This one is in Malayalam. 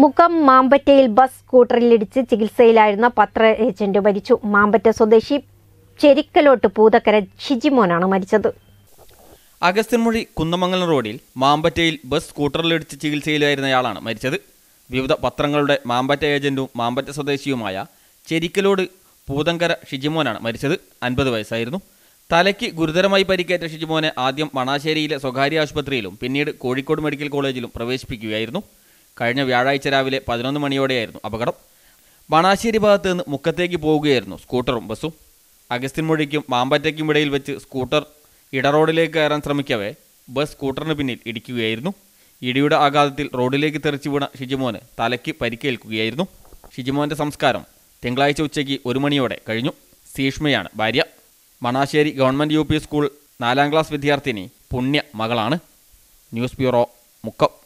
മുഖം മാമ്പറ്റയിൽ ബസ് സ്കൂട്ടറിലിടിച്ച് ചികിത്സയിലായിരുന്ന പത്ര ഏജന്റ് മരിച്ചു മാമ്പറ്റ സ്വദേശി ചെരിക്കലോട്ട് പൂതക്കര ഷിജിമോനാണ് മരിച്ചത് അഗസ്ത്യൻമൊഴി കുന്നമംഗലം റോഡിൽ മാമ്പറ്റയിൽ ബസ് സ്കൂട്ടറിലിടിച്ച് ചികിത്സയിലായിരുന്നയാളാണ് മരിച്ചത് വിവിധ പത്രങ്ങളുടെ മാമ്പറ്റ ഏജന്റും മാമ്പറ്റ സ്വദേശിയുമായ ചെരിക്കലോട് പൂതങ്കര ഷിജിമോനാണ് മരിച്ചത് അൻപത് വയസ്സായിരുന്നു തലയ്ക്ക് ഗുരുതരമായി പരിക്കേറ്റ ഷിജിമോനെ ആദ്യം മണാശ്ശേരിയിലെ സ്വകാര്യ ആശുപത്രിയിലും പിന്നീട് കോഴിക്കോട് മെഡിക്കൽ കോളേജിലും പ്രവേശിപ്പിക്കുകയായിരുന്നു കഴിഞ്ഞ വ്യാഴാഴ്ച രാവിലെ പതിനൊന്ന് മണിയോടെയായിരുന്നു അപകടം ബാണാശ്ശേരി ഭാഗത്ത് നിന്ന് മുക്കത്തേക്ക് പോവുകയായിരുന്നു സ്കൂട്ടറും ബസ്സും അഗസ്റ്റിൻ മൊഴിക്കും മാമ്പറ്റയ്ക്കും ഇടയിൽ വെച്ച് സ്കൂട്ടർ ഇടറോഡിലേക്ക് കയറാൻ ശ്രമിക്കവേ ബസ് സ്കൂട്ടറിന് പിന്നിൽ ഇടിക്കുകയായിരുന്നു ഇടിയുടെ ആഘാതത്തിൽ റോഡിലേക്ക് തെറിച്ചു വീണ ഷിജിമോന് തലയ്ക്ക് പരിക്കേൽക്കുകയായിരുന്നു ഷിജിമോൻ്റെ സംസ്കാരം തിങ്കളാഴ്ച ഉച്ചയ്ക്ക് ഒരു മണിയോടെ കഴിഞ്ഞു സീഷ്മയാണ് ഭാര്യ മണാശ്ശേരി ഗവൺമെൻറ് യു സ്കൂൾ നാലാം ക്ലാസ് വിദ്യാർത്ഥിനി പുണ്യ മകളാണ് ന്യൂസ് ബ്യൂറോ മുക്കം